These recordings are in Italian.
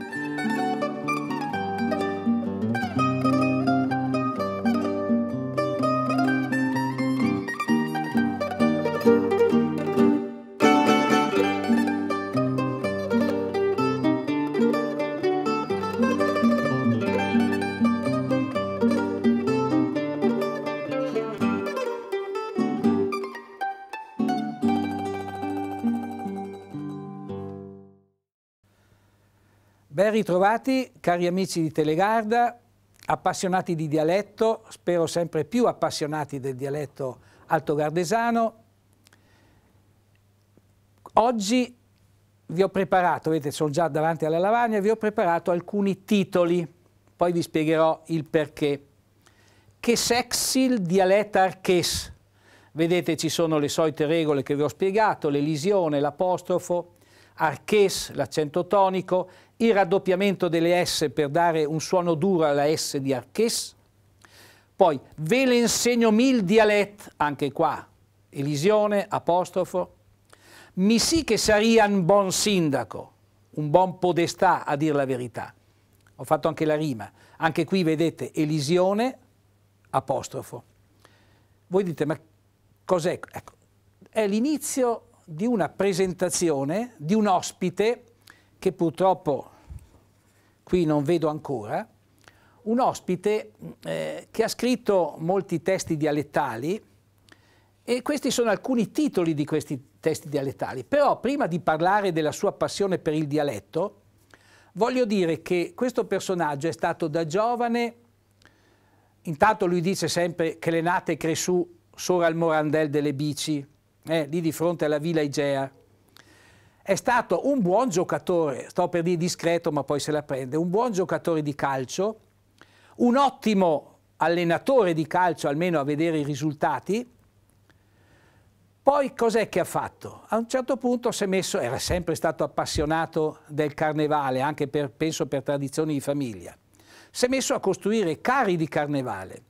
Thank you. Ben ritrovati, cari amici di Telegarda, appassionati di dialetto, spero sempre più appassionati del dialetto altogardesano. Oggi vi ho preparato, vedete sono già davanti alla lavagna, vi ho preparato alcuni titoli, poi vi spiegherò il perché. Che sexil dialetta arches. Vedete ci sono le solite regole che vi ho spiegato, l'elisione, l'apostrofo, arches, l'accento tonico il raddoppiamento delle S per dare un suono duro alla S di Arches, poi ve le insegno mil dialet, anche qua, Elisione, apostrofo, mi sì che saria un buon sindaco, un buon podestà a dire la verità. Ho fatto anche la rima, anche qui vedete Elisione, apostrofo. Voi dite, ma cos'è? Ecco, è l'inizio di una presentazione di un ospite che purtroppo qui non vedo ancora, un ospite eh, che ha scritto molti testi dialettali e questi sono alcuni titoli di questi testi dialettali. Però prima di parlare della sua passione per il dialetto, voglio dire che questo personaggio è stato da giovane, intanto lui dice sempre che le nate Cresù sora al Morandel delle Bici, eh, lì di fronte alla Villa Igea, è stato un buon giocatore, sto per dire discreto ma poi se la prende, un buon giocatore di calcio, un ottimo allenatore di calcio almeno a vedere i risultati, poi cos'è che ha fatto? A un certo punto si è messo, era sempre stato appassionato del carnevale, anche per, penso per tradizioni di famiglia, si è messo a costruire cari di carnevale,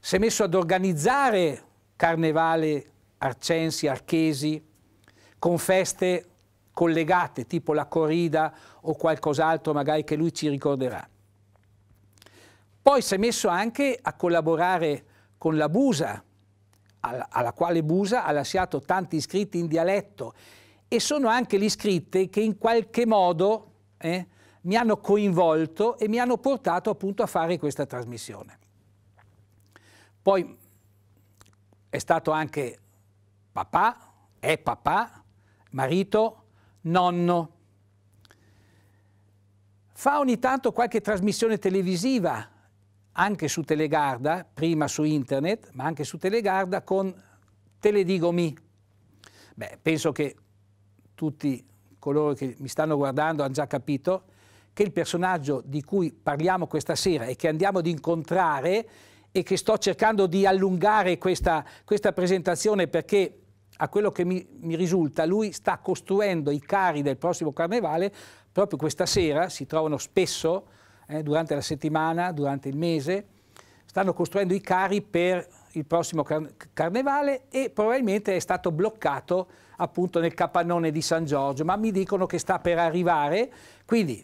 si è messo ad organizzare carnevale arcensi, archesi, con feste collegate, tipo la corrida o qualcos'altro magari che lui ci ricorderà. Poi si è messo anche a collaborare con la Busa, alla quale Busa ha lasciato tanti iscritti in dialetto e sono anche gli iscritti che in qualche modo eh, mi hanno coinvolto e mi hanno portato appunto a fare questa trasmissione. Poi è stato anche papà, è papà, marito, nonno. Fa ogni tanto qualche trasmissione televisiva, anche su Telegarda, prima su internet, ma anche su Telegarda con Teledigomi. Beh, penso che tutti coloro che mi stanno guardando hanno già capito che il personaggio di cui parliamo questa sera e che andiamo ad incontrare e che sto cercando di allungare questa, questa presentazione perché a quello che mi, mi risulta, lui sta costruendo i cari del prossimo carnevale, proprio questa sera, si trovano spesso, eh, durante la settimana, durante il mese, stanno costruendo i cari per il prossimo car carnevale e probabilmente è stato bloccato appunto nel capannone di San Giorgio, ma mi dicono che sta per arrivare, quindi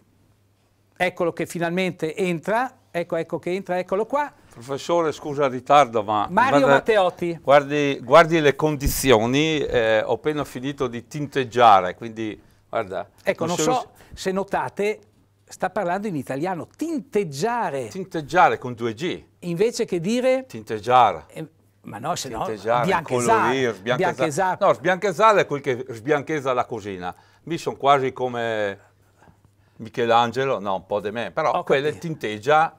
eccolo che finalmente entra, ecco, ecco che entra, eccolo qua, Professore, scusa il ritardo, ma... Mario guarda, Matteotti. Guardi, guardi, le condizioni, eh, ho appena finito di tinteggiare, quindi guarda... Ecco, non, non so se notate, sta parlando in italiano, tinteggiare. Tinteggiare con 2G. Invece che dire... Tinteggiare. Eh, ma no, se tinteggiare, no, bianchesare. Bianchesare. No, sbianchesare è quel che sbianchesa la cucina. Mi sono quasi come Michelangelo, no, un po' di me, però quella tinteggia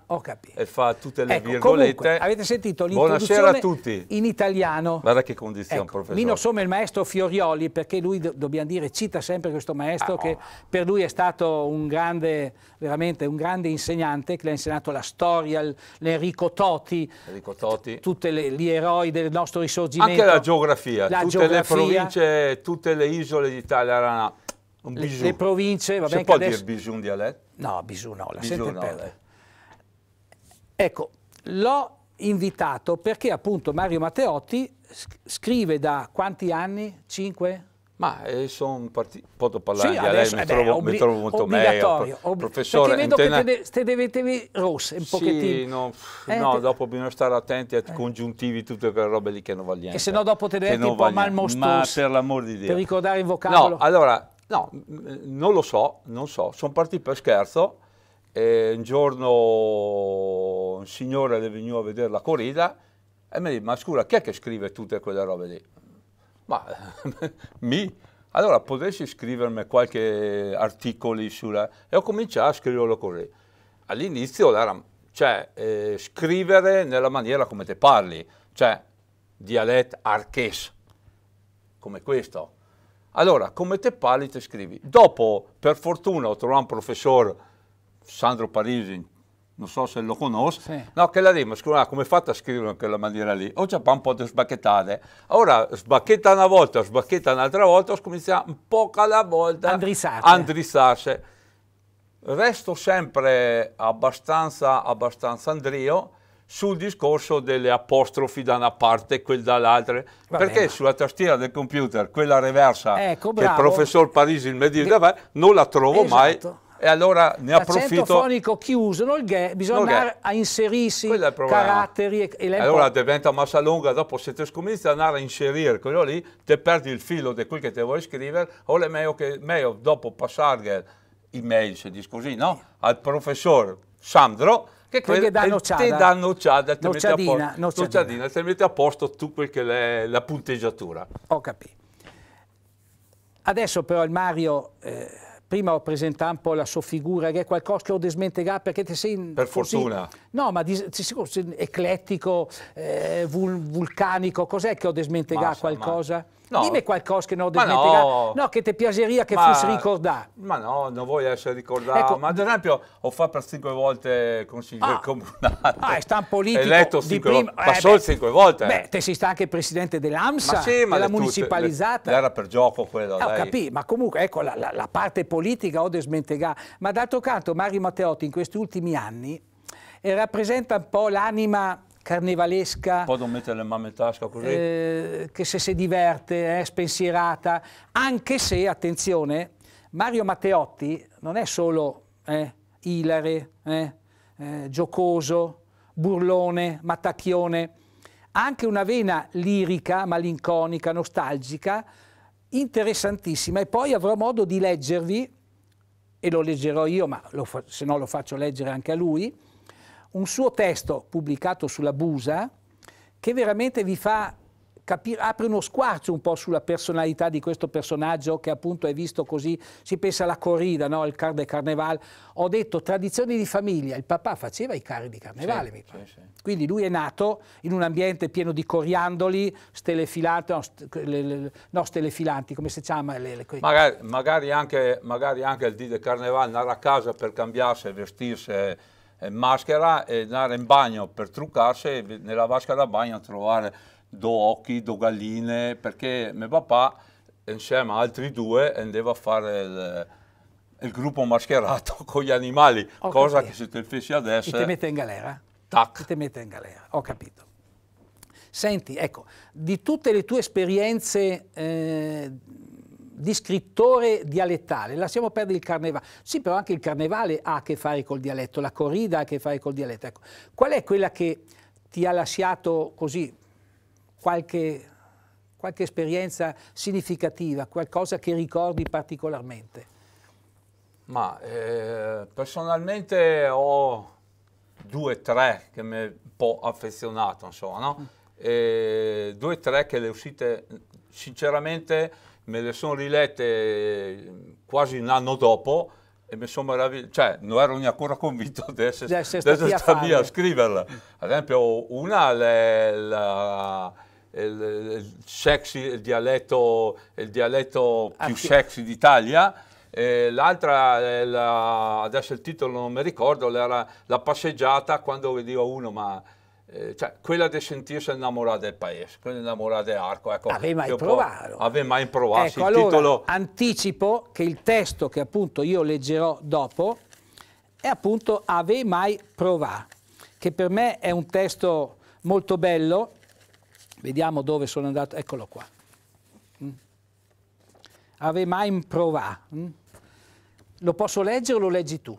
e fa tutte le ecco, virgolette. Comunque, avete sentito Buonasera a tutti. in italiano. Guarda che condizione, ecco, professore. Nino Somma il maestro Fiorioli, perché lui, dobbiamo dire, cita sempre questo maestro ah, che oh. per lui è stato un grande, veramente un grande insegnante, che le ha insegnato la storia, l'Enrico Toti, Enrico Toti. tutti gli eroi del nostro risorgimento. Anche la geografia, la tutte geografia. le province, tutte le isole d'Italia erano le, le, province... Va si può adesso... dire bisù un dialetto? No, bisù no, la bijou sente no. Eh, ecco, l'ho invitato perché appunto Mario Matteotti scrive da quanti anni? Cinque? Ma eh, sono partito, posso parlare sì, adesso, lei, mi, eh beh, trovo, mi trovo molto meglio. Ob- professore, perché vedo interna- che te, de- te rosse un sì, pochettino. No, eh, no te- dopo bisogna stare attenti ai eh. congiuntivi, tutte quelle robe lì che non va niente. E se no dopo te diventi un po' malmostoso. Ma per l'amor di Dio. Per ricordare il vocabolo. No, allora, No, mm, non lo so, non so. Sono partito per scherzo. E un giorno un signore è venuto a vedere la corrida e mi dice, ma scusa, chi è che scrive tutte quelle robe lì? Ma, mi? Allora, potessi scrivermi qualche articolo sulla... E ho cominciato a scriverlo così. All'inizio era, cioè, eh, scrivere nella maniera come te parli, cioè, dialetto arches, come questo, allora, come te parli, te scrivi. Dopo, per fortuna, ho trovato un professore, Sandro Parisi, non so se lo conosco, sì. no, che la rima, scusa, come fate a scrivere in quella maniera lì? Ho già un po' di sbacchettate. Ora, sbacchetta una volta, sbacchetta un'altra volta, ho cominciato un po' alla volta a andrissarsi. Resto sempre abbastanza, abbastanza andrio, sul discorso delle apostrofi da una parte e quel dall'altra, perché bene. sulla tastiera del computer quella reversa ecco, che il professor Parisi mi diceva Be- non la trovo esatto. mai e allora ne L'accento approfitto. L'accento fonico chiuso, non il ghe, bisogna a inserirsi i caratteri e, e Allora diventa massa lunga, dopo se ti scominci ad andare a inserire quello lì, te perdi il filo di quel che ti vuoi scrivere, o è meglio, che, meglio dopo passare email, se dici così, no? Al professor Sandro, che, quel, che danno te dà nocciada, te nocciadina, metti a posto, nocciadina. nocciadina, te metti a posto tu quel che è la punteggiatura. Ho capito. Adesso però il Mario, eh, prima ho presentato un po' la sua figura, che è qualcosa che ho desmentegato perché te sei... Per così, fortuna. No, ma dis, eclettico, eh, vul, vulcanico, cos'è che ho desmentegato qualcosa? Ma No. Dimmi qualcosa che non ho dimenticato, no. no. che ti piacerebbe che ma, fosse ricordato. Ma no, non voglio essere ricordato. Ecco. Ma ad esempio ho fatto per cinque volte consigliere ah. comunale. Ah, è stan politico. Eletto cinque volte. Eh, Passò cinque volte. Beh, te si sta anche presidente dell'AMSA, ma sì, ma della municipalizzata. Le, era per gioco quello, eh, Ho capito, ma comunque ecco, la, la, la parte politica ho desmentegato. Ma d'altro canto Mario Matteotti in questi ultimi anni eh, rappresenta un po' l'anima carnevalesca. Un po' mettere le mamme in tasca così. Eh, che se si diverte, è spensierata, anche se, attenzione, Mario Matteotti non è solo eh, ilare, eh, eh, giocoso, burlone, mattacchione, ha anche una vena lirica, malinconica, nostalgica, interessantissima e poi avrò modo di leggervi, e lo leggerò io, ma lo, se no lo faccio leggere anche a lui, un suo testo pubblicato sulla Busa che veramente vi fa capire, apre uno squarcio un po' sulla personalità di questo personaggio che appunto è visto così, si pensa alla corrida, no? il car de carneval, ho detto tradizioni di famiglia, il papà faceva i carri di carnevale, sì, mi pare. Sì, sì. Quindi lui è nato in un ambiente pieno di coriandoli, stelle filanti, no, st le, le, no stelle filanti, come si chiama? Le, magari, magari, anche, magari anche il dì carnevale andare a casa per cambiarsi, e vestirsi eh, maschera e andare in bagno per truccarsi e nella vasca da bagno trovare due occhi, due galline, perché mio papà insieme a altri due andava a fare il, il gruppo mascherato con gli animali, Ho cosa capito. che se te feci adesso... E ti mette in galera? Eh, tac. E ti mette in galera, ho capito. Senti, ecco, di tutte le tue esperienze eh, di scrittore dialettale, lasciamo perdere il carnevale. Sì, però anche il carnevale ha a che fare col dialetto, la corrida ha a che fare col dialetto. Ecco. Qual è quella che ti ha lasciato così qualche, qualche esperienza significativa, qualcosa che ricordi particolarmente? Ma eh, personalmente ho due o tre che mi è un po' affezionato, insomma, no? mm. e, eh, due o tre che le uscite, sinceramente, me le sono rilette eh, quasi un anno dopo e mi sono meravigliato, cioè non ero neanche convinto di essere, De essere stati a, a scriverle. Ad esempio una è la, il, il, sexy, il, dialetto, il dialetto ah, più Anzi. sexy d'Italia, l'altra, eh, la, adesso il titolo non mi ricordo, era La passeggiata quando vedevo uno ma eh, cioè, quella di sentirsi innamorata del paese, quella innamorata dell'arco. Ecco, aveva mai provato. Ave mai provato. Ecco, allora, titolo... anticipo che il testo che appunto io leggerò dopo è appunto Ave mai provato, che per me è un testo molto bello. Vediamo dove sono andato, eccolo qua. Mm. Ave mai provato. Mm. Lo posso leggere o lo leggi tu?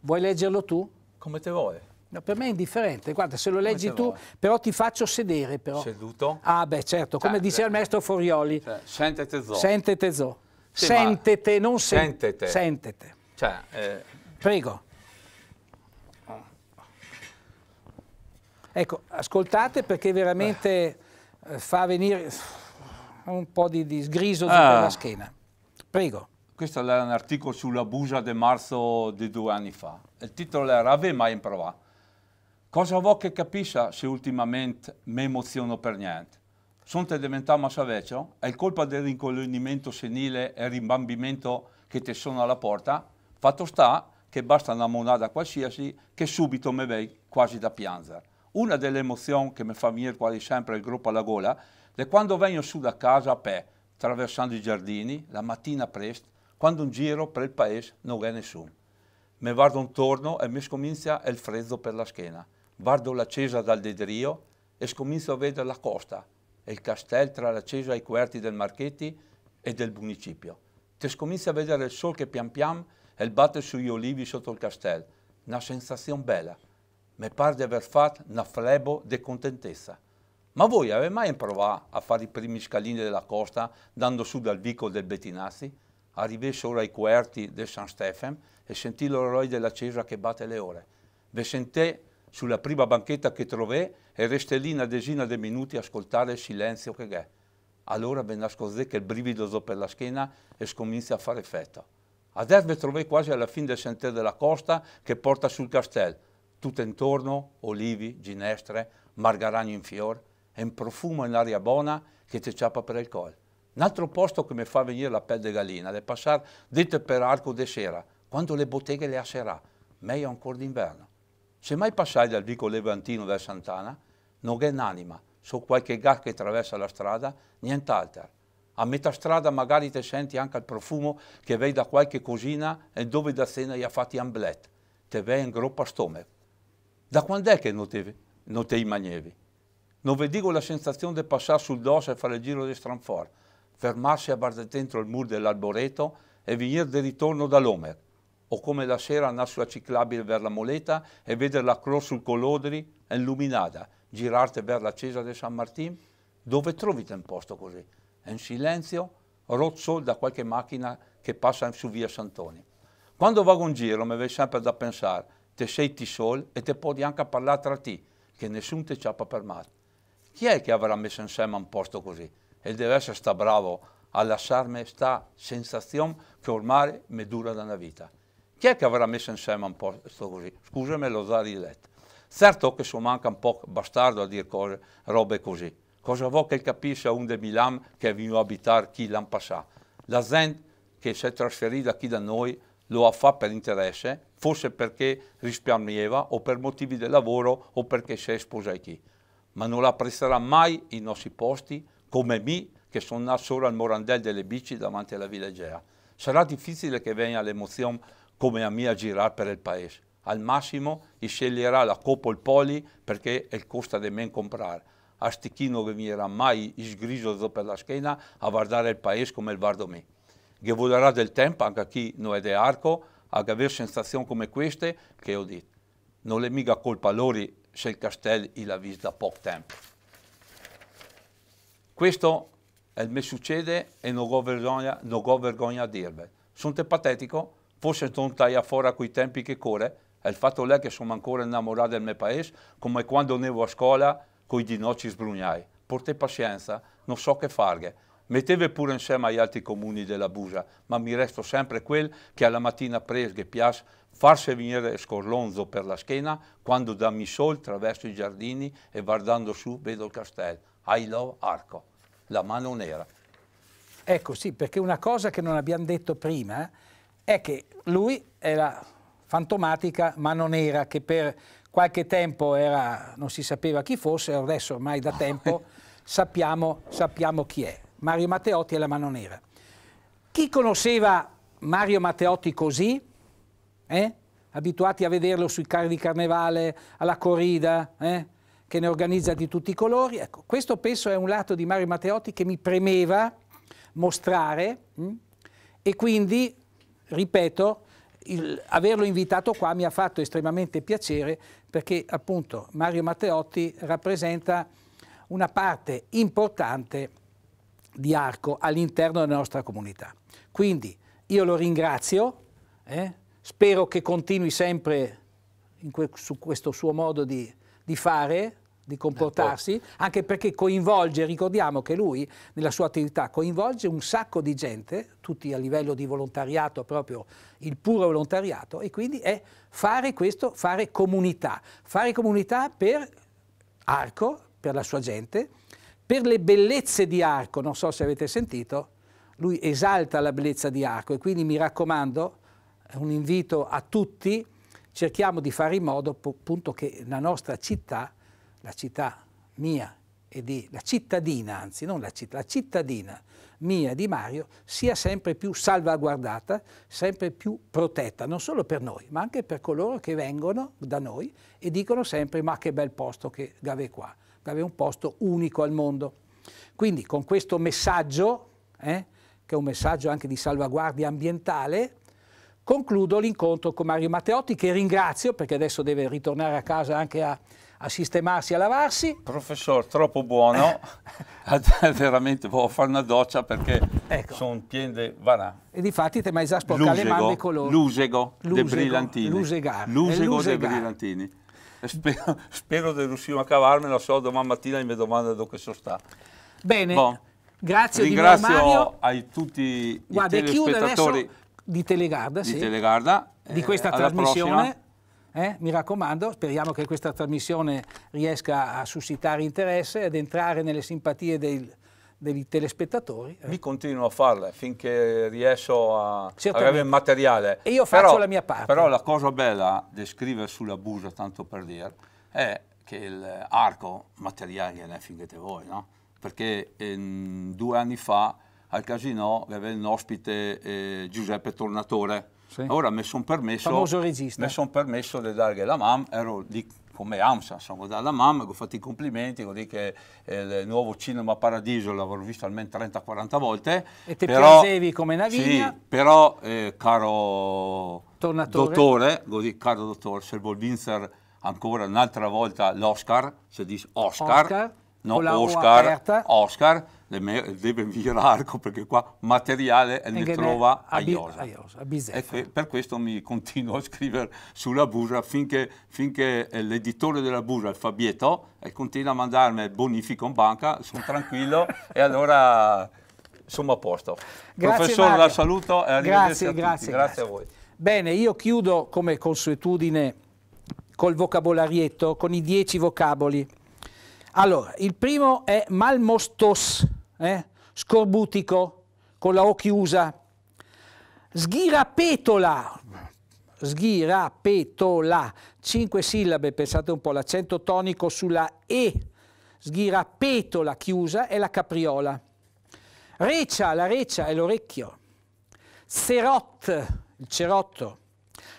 Vuoi leggerlo tu? Come te vuoi. No, per me è indifferente, guarda, se lo leggi tu, però ti faccio sedere. Però. Seduto? Ah, beh, certo, come cioè, diceva il eh, maestro Forioli. Cioè, sentete zo. Sentete zo. Sì, sentete, non se... sentete. Sentete. Cioè, eh... Prego. Ecco, ascoltate perché veramente eh. fa venire un po' di, di sgriso ah. la schiena. Prego. Questo era un articolo sulla bugia di marzo di due anni fa. Il titolo era Ave mai improvato? Cosa vuoi che capisca se ultimamente mi emoziono per niente? Sono diventato massa vecchio? È colpa del rincoglionimento senile e rimbambimento che ti sono alla porta? Fatto sta che basta una monada qualsiasi che subito mi vei quasi da piangere. Una delle emozioni che mi fa venire quasi sempre il gruppo alla gola è quando vengo su da casa a pè, attraversando i giardini, la mattina presto, quando un giro per il paese non c'è nessuno. Mi guardo intorno e mi scomincia il freddo per la schiena. Vardo la Cesa dal Dedrio e scomincio a vedere la costa e il castel tra la Cesa e i Querti del Marchetti e del Municipio. Te scomincio a vedere il sol che pian pian e il batte sugli olivi sotto il castello. Una sensazione bella. Mi pare di aver fatto una flebo di contentezza. Ma voi avete mai provato a fare i primi scalini della costa andando su dal vicolo del Betinazzi? Arrivai solo ai Querti del San Stefan e sentì l'orologio della Cesa che batte le ore. Ve sentì sulla prima banchetta che trovai e resté lì una decina di minuti a ascoltare il silenzio che è. Allora ben nascosì che il brivido zo per la schiena e scominse a fare fetta. Ad Erve trovai quasi alla fine del sentiero della costa che porta sul castello. Tutto intorno olivi, ginestre, margaragni in fior e un profumo in aria buona che ti ciappa per il collo. Un altro posto che mi fa venire la pelle di gallina è passare dentro per arco di sera, quando le botteghe le asserà, meglio ancora d'inverno. Se mai passai dal vico Levantino verso Sant'Ana, non è un'anima, so qualche gas che attraversa la strada, nient'altro. A metà strada magari ti senti anche il profumo che vedi da qualche cosina e dove da cena gli ha fatti amblet. Te vedi in groppa stomaco. Da quando è che non te, non Non vi dico la sensazione di passare sul dosso e fare il giro di Stranfort, fermarsi a guardare dentro il muro dell'arboreto e venire di ritorno dall'Omer o come la sera andare sulla ciclabile verso la Moleta e vedere la croce sul Colodri illuminata, girarti verso la Cesa di San Martino, dove trovi un posto così? In silenzio rotto da qualche macchina che passa su via Santoni. Quando vado in giro mi viene sempre da pensare, te sei ti sol e te puoi anche parlare tra te, che nessuno ti ciappa per male. Chi è che avrà messo insieme un posto così? E deve essere sta bravo a lasciarmi questa sensazione che ormai mi dura da una vita. Chi è che avrà messo insieme un posto così? Scusami, lo Zarilet. Certo che so manca un po' bastardo a dire cose, robe così. Cosa vuoi che capisce a un de Milan che è venuto a abitare chi l'ha passato? La gente che si è trasferita qui da noi lo ha fatto per interesse, forse perché risparmiava o per motivi del lavoro o perché si è sposa qui. Ma non apprezzerà mai i nostri posti come me che sono nato solo al Morandel delle Bici davanti alla Villegea. Sarà difficile che venga l'emozione come a mia girare per il paese. Al massimo gli sceglierà la Copol Poli perché è il costo di men comprare. A Stichino che mi era mai sgriso per la schiena a guardare il paese come il guardo me. Che volerà del tempo anche a chi non è di arco a avere sensazioni come queste che ho detto. Non è mica colpa loro se il castello l'ha visto da poco tempo. Questo è il mio succede e non ho vergogna, non ho vergogna a dirvelo. Sono te patetico? forse non tagliare fuori coi tempi che corre, è il fatto là che sono ancora innamorato del mio paese, come quando nevo a scuola con i ginocchi sbrugnai. Porte pazienza, non so che farghe. Metteve pure insieme agli altri comuni della Busa, ma mi resto sempre quel che alla mattina presghe piace farsi venire scorlonzo per la schiena quando da Misol traverso i giardini e guardando su vedo il castello. I love Arco, la mano nera. Ecco sì, perché una cosa che non abbiamo detto prima è che lui era fantomatica, ma non era, che per qualche tempo era, non si sapeva chi fosse, adesso ormai da tempo sappiamo, sappiamo chi è. Mario Matteotti è la mano nera. Chi conosceva Mario Matteotti così? Eh? Abituati a vederlo sui carri di carnevale, alla corrida, eh? che ne organizza di tutti i colori. Ecco, questo penso è un lato di Mario Matteotti che mi premeva mostrare mh? Mm? e quindi ripeto, il, averlo invitato qua mi ha fatto estremamente piacere perché appunto Mario Matteotti rappresenta una parte importante di Arco all'interno della nostra comunità. Quindi io lo ringrazio, eh, spero che continui sempre que su questo suo modo di, di fare, di comportarsi, eh, anche perché coinvolge, ricordiamo che lui nella sua attività coinvolge un sacco di gente, tutti a livello di volontariato, proprio il puro volontariato, e quindi è fare questo, fare comunità, fare comunità per Arco, per la sua gente, per le bellezze di Arco, non so se avete sentito, lui esalta la bellezza di Arco e quindi mi raccomando, è un invito a tutti, cerchiamo di fare in modo appunto che la nostra città la città mia e di, la cittadina, anzi non la città, la cittadina mia di Mario sia sempre più salvaguardata, sempre più protetta, non solo per noi, ma anche per coloro che vengono da noi e dicono sempre ma che bel posto che Gave è qua, Gave è un posto unico al mondo. Quindi con questo messaggio, eh, che è un messaggio anche di salvaguardia ambientale, concludo l'incontro con Mario Matteotti che ringrazio perché adesso deve ritornare a casa anche a a sistemarsi, a lavarsi. Professor, troppo buono, veramente devo boh, fare una doccia perché ecco. sono pieno di... Voilà. E difatti ti mai già sporcato le mani colori. Lusego, Lusego de brillantini. Lusegar. Lusego, Lusego de brillantini. Spero, spero di riuscire a cavarmela, so domani mattina mi domanda dove sono stato. Bene, bon. grazie Ringrazio di Ringrazio a tutti Guarda, i telespettatori di Telegarda, di, sì. Telegarda, di questa eh, trasmissione. Eh? Mi raccomando, speriamo che questa trasmissione riesca a suscitare interesse ed entrare nelle simpatie dei, dei telespettatori. Eh. Mi continuo a farla finché riesco a avere il materiale. E io faccio però, la mia parte. Però la cosa bella di scrivere sulla busa, tanto per dire, è che l'arco materiale ne fingete voi, no? Perché ehm, due anni fa al casino aveva un ospite eh, Giuseppe Tornatore, sì. Ora mi sono permesso, son permesso di dargli la mamma, ero lì come AMSA, sono andato alla mamma, ho fatto i complimenti, ho detto che eh, il nuovo Cinema Paradiso l'avrò visto almeno 30-40 volte. E te però, piangevi come una vigna? Sì, però eh, caro Tornatore. dottore, lo caro dottore, se vuol vincere ancora un'altra volta l'Oscar, se dici Oscar, Oscar no, Oscar, Oscar deve, deve virarco perché qua materiale e ne trova a Iosa. per questo mi continuo a scrivere sulla Busa finché, finché eh, l'editore della Busa, il Fabietto, eh, continua a mandarmi bonifico in banca, sono tranquillo e allora sono a posto. Grazie Professore, Mario. la saluto e arrivederci grazie, a grazie, grazie, grazie a voi. Bene, io chiudo come consuetudine col vocabolarietto, con i dieci vocaboli. Allora, il primo è malmostos, eh? scorbutico, con la O chiusa. Sghirapetola, sghirapetola, cinque sillabe, pensate un po', l'accento tonico sulla E, sghirapetola chiusa è la capriola. Recia, la reccia è l'orecchio. Cerot, il cerotto.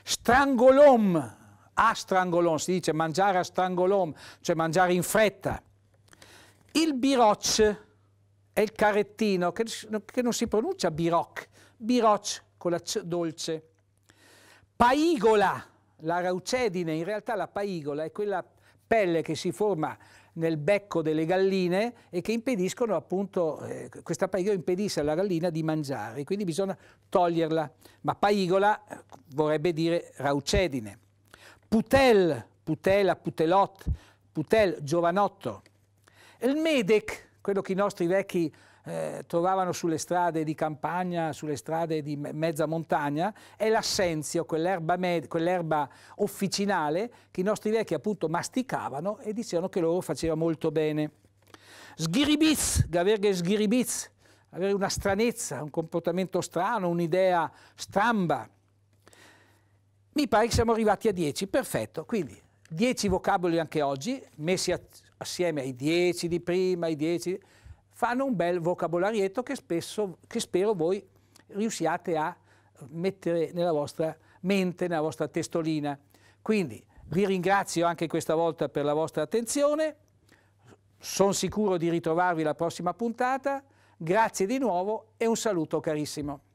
Strangolom, a strangolon, si dice mangiare a strangolon, cioè mangiare in fretta. Il biroc è il carettino che, che non si pronuncia biroc, biroc con la c dolce. Paigola, la raucedine, in realtà la paigola è quella pelle che si forma nel becco delle galline e che impediscono appunto, eh, questa paigola impedisce alla gallina di mangiare, quindi bisogna toglierla. Ma paigola eh, vorrebbe dire raucedine. Putel, Putela, Putelot, Putel, Giovanotto. Il Medec, quello che i nostri vecchi eh, trovavano sulle strade di campagna, sulle strade di me mezza montagna, è l'assenzio, quell'erba, quell officinale che i nostri vecchi appunto masticavano e dicevano che loro faceva molto bene. Sghiribiz, Gaverghe Sghiribiz, avere una stranezza, un comportamento strano, un'idea stramba. Mi pare che siamo arrivati a 10, perfetto. Quindi 10 vocaboli anche oggi, messi assieme ai 10 di prima, ai 10, fanno un bel vocabolarietto che, spesso, che spero voi riusciate a mettere nella vostra mente, nella vostra testolina. Quindi vi ringrazio anche questa volta per la vostra attenzione, sono sicuro di ritrovarvi la prossima puntata, grazie di nuovo e un saluto carissimo.